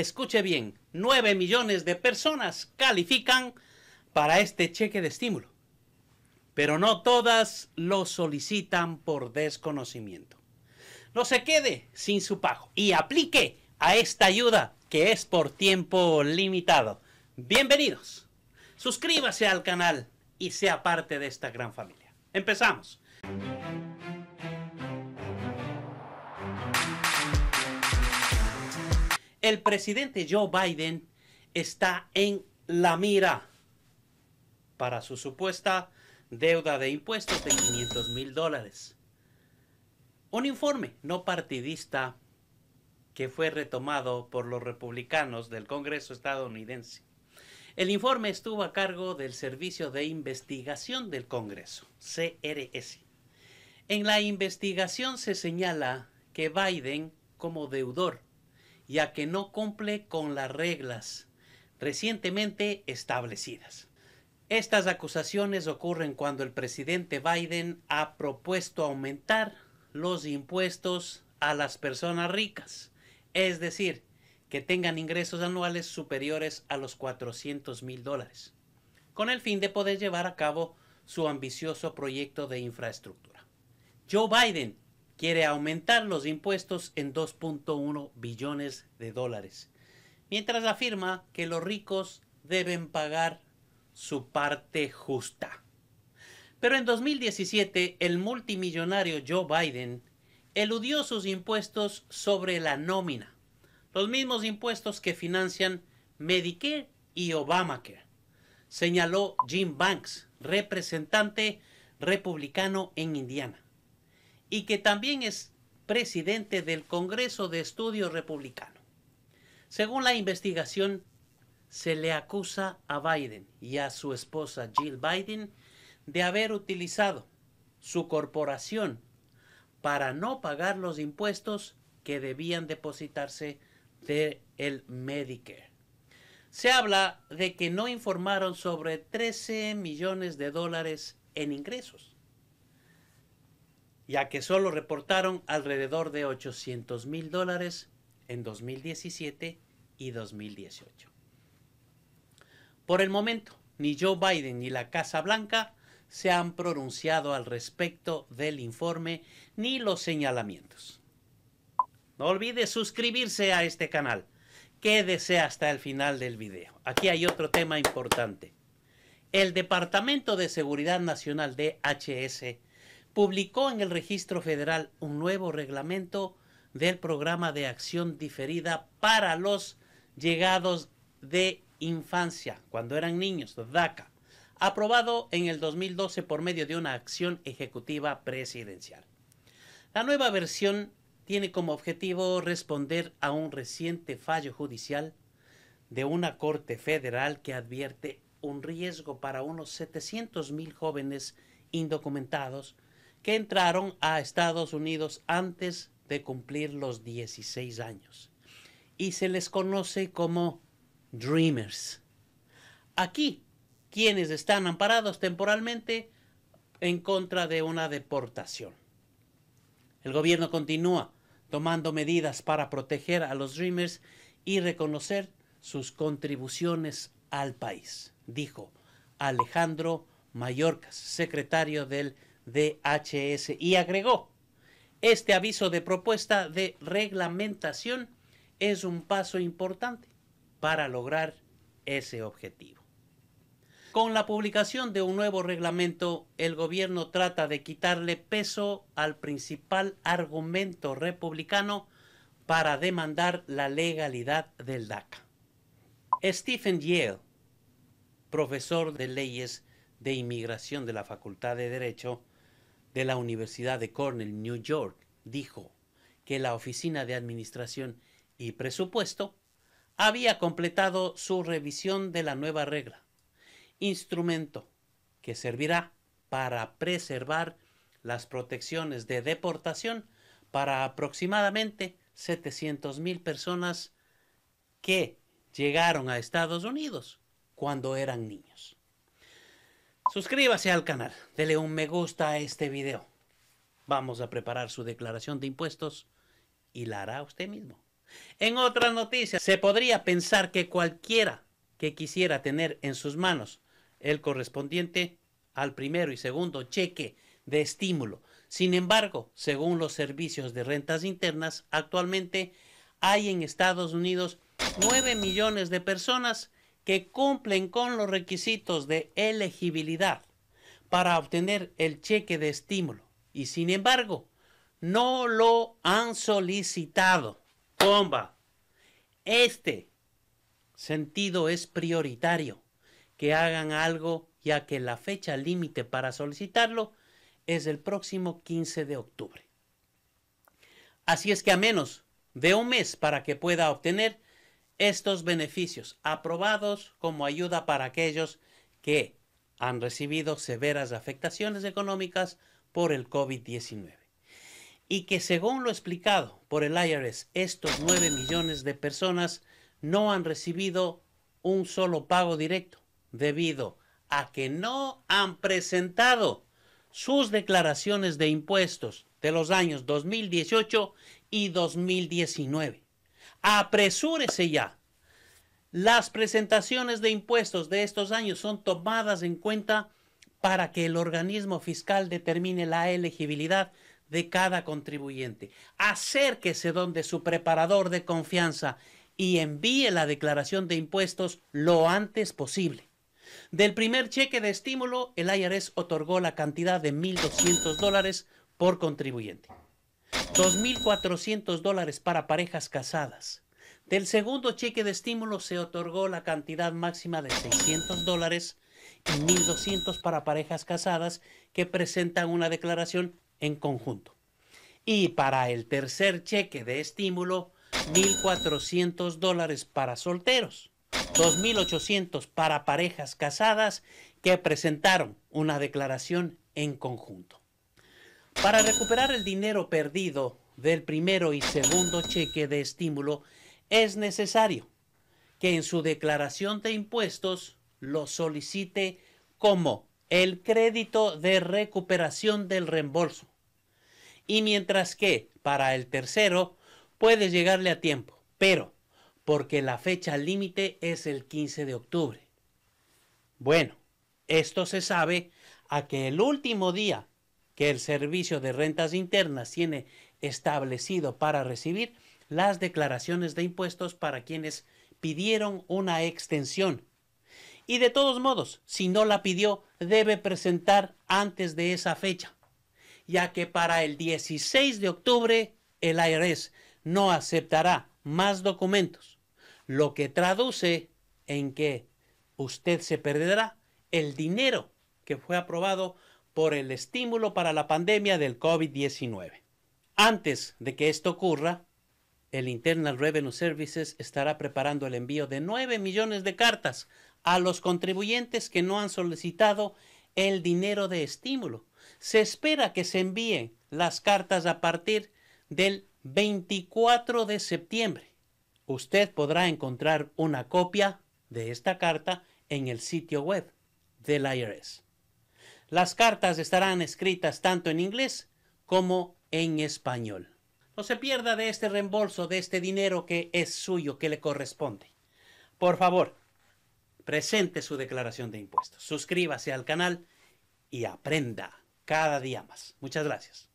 escuche bien, 9 millones de personas califican para este cheque de estímulo, pero no todas lo solicitan por desconocimiento. No se quede sin su pago y aplique a esta ayuda que es por tiempo limitado. Bienvenidos. Suscríbase al canal y sea parte de esta gran familia. Empezamos. El presidente Joe Biden está en la mira para su supuesta deuda de impuestos de 500 mil dólares. Un informe no partidista que fue retomado por los republicanos del Congreso estadounidense. El informe estuvo a cargo del Servicio de Investigación del Congreso, CRS. En la investigación se señala que Biden, como deudor ya que no cumple con las reglas recientemente establecidas. Estas acusaciones ocurren cuando el presidente Biden ha propuesto aumentar los impuestos a las personas ricas, es decir, que tengan ingresos anuales superiores a los 400 mil dólares, con el fin de poder llevar a cabo su ambicioso proyecto de infraestructura. Joe Biden quiere aumentar los impuestos en 2.1 billones de dólares, mientras afirma que los ricos deben pagar su parte justa. Pero en 2017 el multimillonario Joe Biden eludió sus impuestos sobre la nómina, los mismos impuestos que financian Medicare y Obamacare, señaló Jim Banks, representante republicano en Indiana y que también es presidente del Congreso de Estudios Republicano. Según la investigación, se le acusa a Biden y a su esposa Jill Biden de haber utilizado su corporación para no pagar los impuestos que debían depositarse de el Medicare. Se habla de que no informaron sobre 13 millones de dólares en ingresos ya que solo reportaron alrededor de 800 mil dólares en 2017 y 2018. Por el momento, ni Joe Biden ni la Casa Blanca se han pronunciado al respecto del informe ni los señalamientos. No olvides suscribirse a este canal. Quédese hasta el final del video. Aquí hay otro tema importante. El Departamento de Seguridad Nacional de H.S publicó en el Registro Federal un nuevo reglamento del programa de acción diferida para los llegados de infancia, cuando eran niños, DACA, aprobado en el 2012 por medio de una acción ejecutiva presidencial. La nueva versión tiene como objetivo responder a un reciente fallo judicial de una Corte Federal que advierte un riesgo para unos 700 mil jóvenes indocumentados que entraron a Estados Unidos antes de cumplir los 16 años y se les conoce como Dreamers. Aquí, quienes están amparados temporalmente en contra de una deportación. El gobierno continúa tomando medidas para proteger a los Dreamers y reconocer sus contribuciones al país, dijo Alejandro Mallorcas, secretario del DHS y agregó, este aviso de propuesta de reglamentación es un paso importante para lograr ese objetivo. Con la publicación de un nuevo reglamento, el gobierno trata de quitarle peso al principal argumento republicano para demandar la legalidad del DACA. Stephen Yale, profesor de leyes de inmigración de la Facultad de Derecho de la Universidad de Cornell, New York, dijo que la Oficina de Administración y Presupuesto había completado su revisión de la nueva regla, instrumento que servirá para preservar las protecciones de deportación para aproximadamente 700.000 personas que llegaron a Estados Unidos cuando eran niños. Suscríbase al canal, dele un me gusta a este video. Vamos a preparar su declaración de impuestos y la hará usted mismo. En otras noticias, se podría pensar que cualquiera que quisiera tener en sus manos el correspondiente al primero y segundo cheque de estímulo. Sin embargo, según los servicios de rentas internas, actualmente hay en Estados Unidos 9 millones de personas que cumplen con los requisitos de elegibilidad para obtener el cheque de estímulo y sin embargo no lo han solicitado. Bomba. Este sentido es prioritario. Que hagan algo ya que la fecha límite para solicitarlo es el próximo 15 de octubre. Así es que a menos de un mes para que pueda obtener estos beneficios, aprobados como ayuda para aquellos que han recibido severas afectaciones económicas por el COVID-19. Y que según lo explicado por el IRS, estos 9 millones de personas no han recibido un solo pago directo debido a que no han presentado sus declaraciones de impuestos de los años 2018 y 2019. Apresúrese ya. Las presentaciones de impuestos de estos años son tomadas en cuenta para que el organismo fiscal determine la elegibilidad de cada contribuyente. Acérquese donde su preparador de confianza y envíe la declaración de impuestos lo antes posible. Del primer cheque de estímulo, el IRS otorgó la cantidad de 1.200 dólares por contribuyente. 2.400 dólares para parejas casadas. Del segundo cheque de estímulo se otorgó la cantidad máxima de 600 dólares y 1.200 para parejas casadas que presentan una declaración en conjunto. Y para el tercer cheque de estímulo, 1.400 dólares para solteros, 2.800 para parejas casadas que presentaron una declaración en conjunto. Para recuperar el dinero perdido del primero y segundo cheque de estímulo, es necesario que en su declaración de impuestos lo solicite como el crédito de recuperación del reembolso. Y mientras que para el tercero puede llegarle a tiempo, pero porque la fecha límite es el 15 de octubre. Bueno, esto se sabe a que el último día que el Servicio de Rentas Internas tiene establecido para recibir las declaraciones de impuestos para quienes pidieron una extensión. Y de todos modos, si no la pidió, debe presentar antes de esa fecha, ya que para el 16 de octubre el IRS no aceptará más documentos, lo que traduce en que usted se perderá el dinero que fue aprobado por el estímulo para la pandemia del COVID-19. Antes de que esto ocurra, el Internal Revenue Services estará preparando el envío de 9 millones de cartas a los contribuyentes que no han solicitado el dinero de estímulo. Se espera que se envíen las cartas a partir del 24 de septiembre. Usted podrá encontrar una copia de esta carta en el sitio web del IRS. Las cartas estarán escritas tanto en inglés como en español. No se pierda de este reembolso de este dinero que es suyo, que le corresponde. Por favor, presente su declaración de impuestos, suscríbase al canal y aprenda cada día más. Muchas gracias.